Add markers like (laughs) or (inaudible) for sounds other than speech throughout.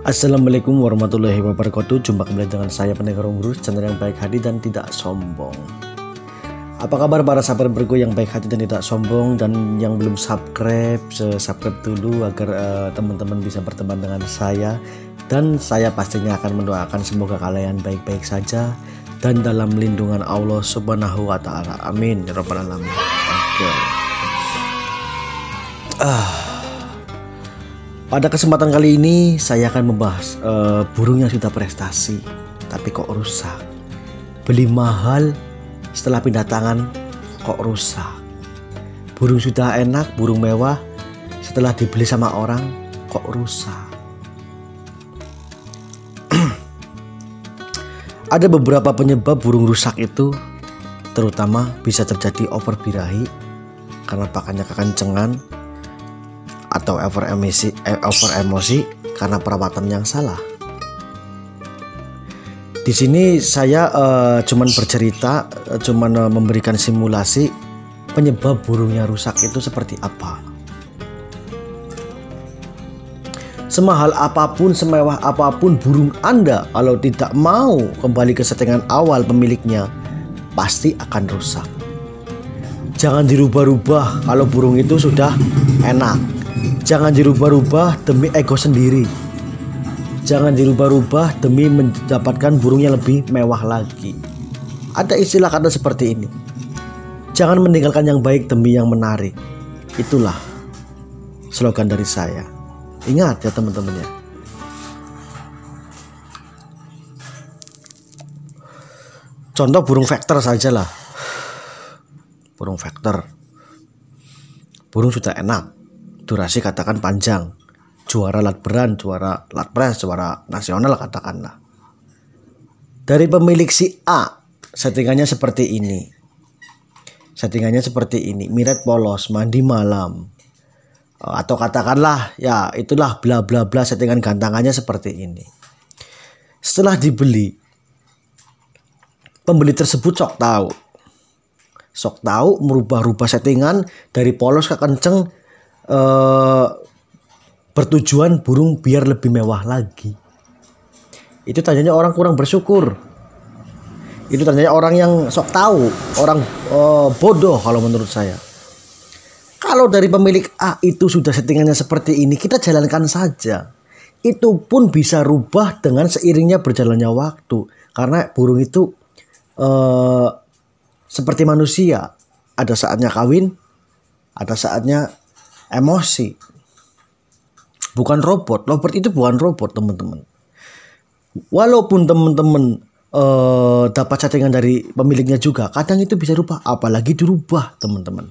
Assalamualaikum warahmatullahi wabarakatuh Jumpa kembali dengan saya pendekar umurus Channel yang baik hati dan tidak sombong Apa kabar para sahabat berku yang baik hati dan tidak sombong Dan yang belum subscribe Subscribe dulu agar eh, teman-teman uh, bisa berteman dengan saya Dan saya pastinya akan mendoakan semoga kalian baik-baik saja Dan dalam lindungan Allah subhanahu wa ta'ala Amin Ya Rabbal Alamin Oke okay. Ah pada kesempatan kali ini saya akan membahas uh, burung yang sudah prestasi tapi kok rusak. Beli mahal setelah pindah tangan kok rusak. Burung sudah enak, burung mewah setelah dibeli sama orang kok rusak. (clears throat) Ada beberapa penyebab burung rusak itu terutama bisa terjadi overbirahi karena pakannya kekencengan atau over emosi, eh, over emosi karena perawatan yang salah. Di sini saya uh, cuman bercerita, eh, cuman uh, memberikan simulasi penyebab burungnya rusak itu seperti apa. Semahal apapun, semewah apapun burung Anda kalau tidak mau kembali ke settingan awal pemiliknya, pasti akan rusak jangan dirubah-rubah kalau burung itu sudah enak Jangan dirubah-rubah demi ego sendiri. Jangan dirubah-rubah demi mendapatkan burung yang lebih mewah lagi. Ada istilah kata seperti ini. Jangan meninggalkan yang baik demi yang menarik. Itulah slogan dari saya. Ingat ya teman-teman ya. Contoh burung vektor saja lah. Burung vektor. Burung sudah enak durasi katakan panjang juara latberan, juara latpres, juara nasional katakanlah. Dari pemilik si A, settingannya seperti ini. Settingannya seperti ini, miret polos, mandi malam. Eh, atau katakanlah ya itulah bla bla bla settingan gantangannya seperti ini. Setelah dibeli, pembeli tersebut sok tahu. Sok tahu merubah-rubah settingan dari polos ke kenceng Eh, bertujuan burung biar lebih mewah lagi. Itu tandanya orang kurang bersyukur. Itu tandanya orang yang sok tahu, orang uh, bodoh kalau menurut saya. Kalau dari pemilik A itu sudah settingannya seperti ini, kita jalankan saja. Itu pun bisa rubah dengan seiringnya berjalannya waktu. Karena burung itu uh, seperti manusia, ada saatnya kawin, ada saatnya emosi. Bukan robot. Robot itu bukan robot, teman-teman. Walaupun teman-teman uh, dapat chattingan dari pemiliknya juga, kadang itu bisa rubah. apalagi dirubah, teman-teman.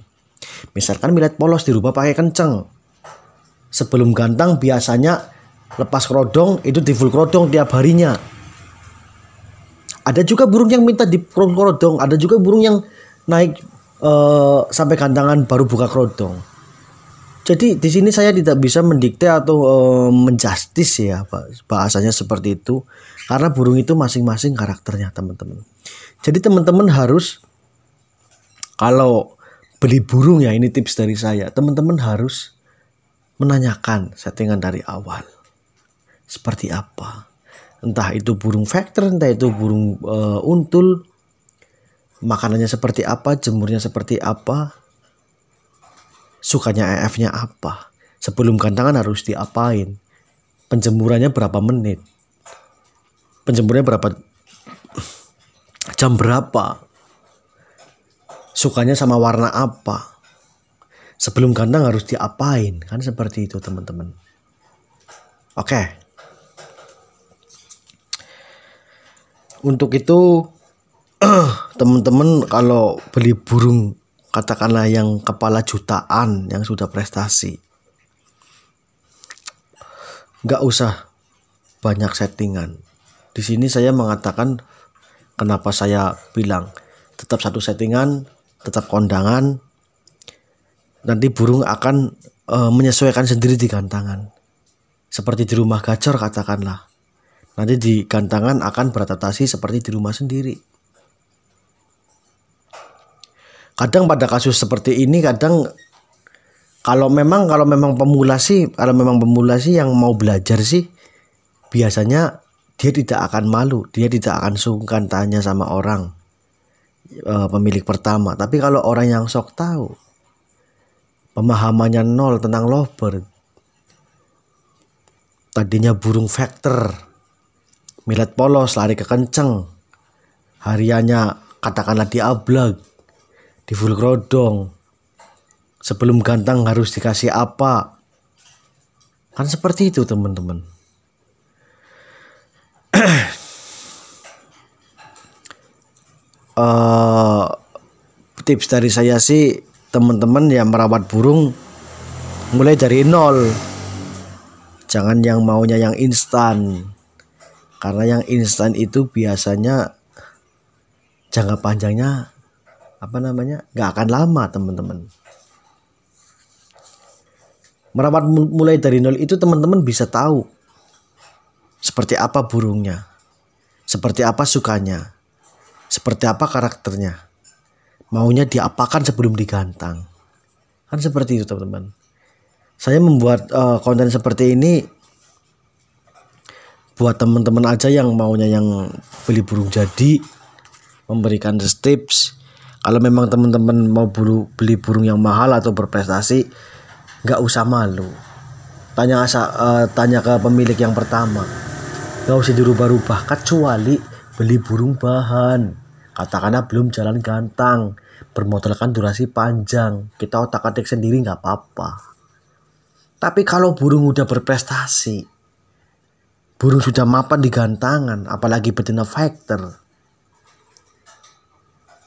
Misalkan milet polos dirubah pakai kenceng. Sebelum ganteng biasanya lepas kerodong itu di full kerodong tiap harinya. Ada juga burung yang minta di kerodong, ada juga burung yang naik uh, sampai gantangan baru buka kerodong. Jadi di sini saya tidak bisa mendikte atau e, menjustis ya Bahasanya seperti itu karena burung itu masing-masing karakternya teman-teman. Jadi teman-teman harus kalau beli burung ya ini tips dari saya. Teman-teman harus menanyakan settingan dari awal. Seperti apa? Entah itu burung vektor, entah itu burung e, untul, makanannya seperti apa, jemurnya seperti apa, sukanya EF-nya apa, sebelum gantangan harus diapain, penjemurannya berapa menit, penjemurannya berapa (sniffs) jam berapa, sukanya sama warna apa, sebelum kandang harus diapain kan seperti itu teman-teman oke untuk itu (clears throat) teman-teman kalau beli burung katakanlah yang kepala jutaan yang sudah prestasi nggak usah banyak settingan di sini saya mengatakan kenapa saya bilang tetap satu settingan tetap kondangan nanti burung akan e, menyesuaikan sendiri di gantangan seperti di rumah gacor katakanlah nanti di gantangan akan beradaptasi seperti di rumah sendiri kadang pada kasus seperti ini kadang kalau memang kalau memang pemula sih kalau memang pemula sih yang mau belajar sih biasanya dia tidak akan malu dia tidak akan sungkan tanya sama orang e, pemilik pertama tapi kalau orang yang sok tahu pemahamannya nol tentang lovebird tadinya burung vektor milet polos lari ke kenceng hariannya katakanlah dia di full grodong sebelum ganteng harus dikasih apa kan seperti itu teman-teman uh, (clears throat) tips dari saya sih teman-teman yang merawat burung mulai dari nol jangan yang maunya yang instan karena yang instan itu biasanya jangka panjangnya apa namanya nggak akan lama teman-teman merawat mulai dari nol itu teman-teman bisa tahu seperti apa burungnya seperti apa sukanya seperti apa karakternya maunya diapakan sebelum digantang kan seperti itu teman-teman saya membuat uh, konten seperti ini buat teman-teman aja yang maunya yang beli burung jadi memberikan tips kalau memang teman-teman mau buru, beli burung yang mahal atau berprestasi nggak usah malu tanya asa, uh, tanya ke pemilik yang pertama Gak usah dirubah-rubah kecuali beli burung bahan katakanlah belum jalan gantang bermodalkan durasi panjang kita otak atik sendiri nggak apa-apa tapi kalau burung udah berprestasi burung sudah mapan di gantangan apalagi betina factor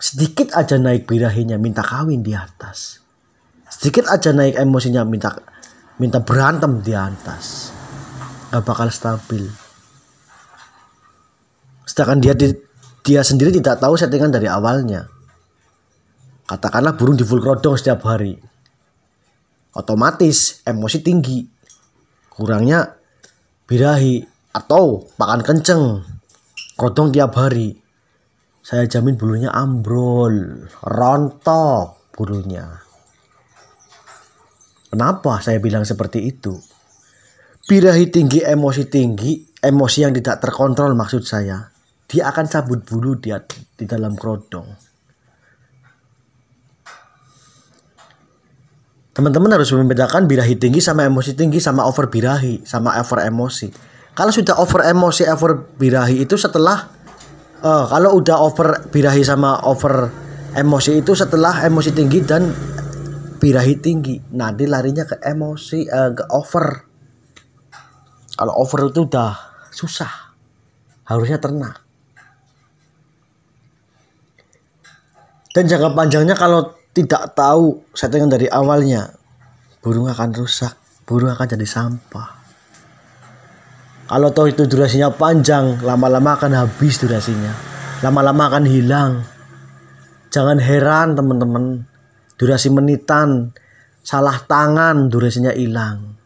sedikit aja naik birahinya minta kawin di atas sedikit aja naik emosinya minta minta berantem di atas gak bakal stabil sedangkan dia di, dia sendiri tidak tahu settingan dari awalnya katakanlah burung di full setiap hari otomatis emosi tinggi kurangnya birahi atau pakan kenceng krodong tiap hari saya jamin bulunya ambrol rontok bulunya kenapa saya bilang seperti itu birahi tinggi emosi tinggi emosi yang tidak terkontrol maksud saya dia akan cabut bulu dia di dalam kerodong teman-teman harus membedakan birahi tinggi sama emosi tinggi sama over birahi sama over emosi kalau sudah over emosi over birahi itu setelah uh, kalau udah over birahi sama over emosi itu setelah emosi tinggi dan birahi tinggi nanti larinya ke emosi uh, ke over kalau over itu udah susah harusnya ternak. dan jangka panjangnya kalau tidak tahu settingan dari awalnya burung akan rusak burung akan jadi sampah kalau toh itu durasinya panjang lama-lama akan habis durasinya lama-lama akan hilang jangan heran teman-teman durasi menitan salah tangan durasinya hilang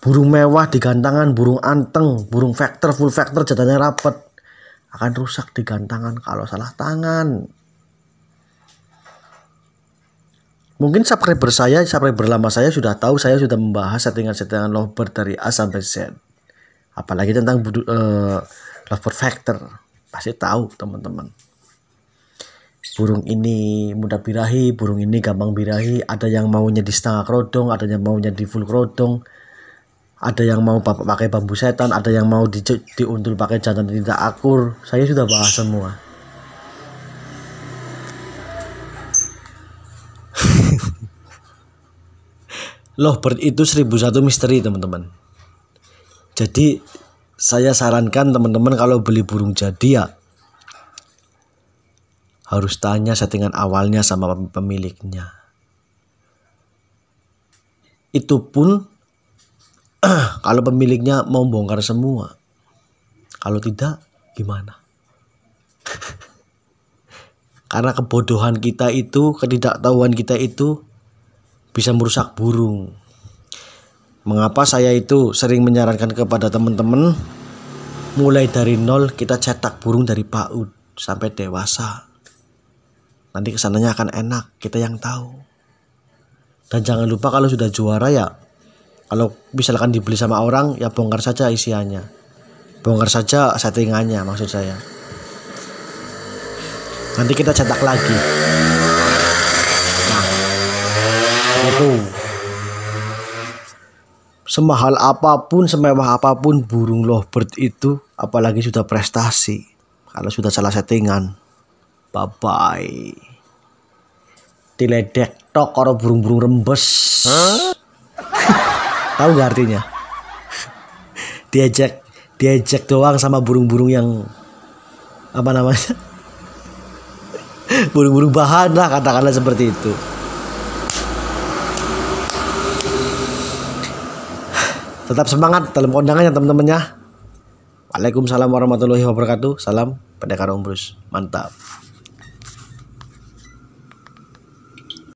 burung mewah di gantangan burung anteng burung vektor full vektor jatahnya rapet akan rusak di gantangan kalau salah tangan Mungkin subscriber saya, subscriber lama saya sudah tahu saya sudah membahas settingan-settingan lovebird dari A sampai Z. Apalagi tentang uh, lovebird factor. Pasti tahu teman-teman. Burung ini mudah birahi, burung ini gampang birahi. Ada yang maunya di setengah kerodong, ada yang maunya di full kerodong. Ada yang mau pakai bambu setan, ada yang mau di diuntul pakai jantan tidak akur. Saya sudah bahas semua. lovebird itu 1001 misteri teman-teman jadi saya sarankan teman-teman kalau beli burung jadi ya harus tanya settingan awalnya sama pemiliknya itu pun (clears throat) kalau pemiliknya mau bongkar semua kalau tidak gimana (laughs) karena kebodohan kita itu ketidaktahuan kita itu bisa merusak burung. Mengapa saya itu sering menyarankan kepada teman-teman mulai dari nol kita cetak burung dari paud sampai dewasa. Nanti kesananya akan enak, kita yang tahu. Dan jangan lupa kalau sudah juara ya, kalau misalkan dibeli sama orang ya bongkar saja isiannya. Bongkar saja settingannya maksud saya. Nanti kita cetak lagi burung semahal apapun semewah apapun burung lovebird itu apalagi sudah prestasi kalau sudah salah settingan bye bye diledek tok karo burung-burung rembes (laughs) tahu nggak artinya diajak diajak doang sama burung-burung yang apa namanya (laughs) burung-burung bahan lah katakanlah seperti itu Tetap semangat dalam kondangan teman-teman ya. Waalaikumsalam warahmatullahi wabarakatuh. Salam pendekar Om Bruce. Mantap.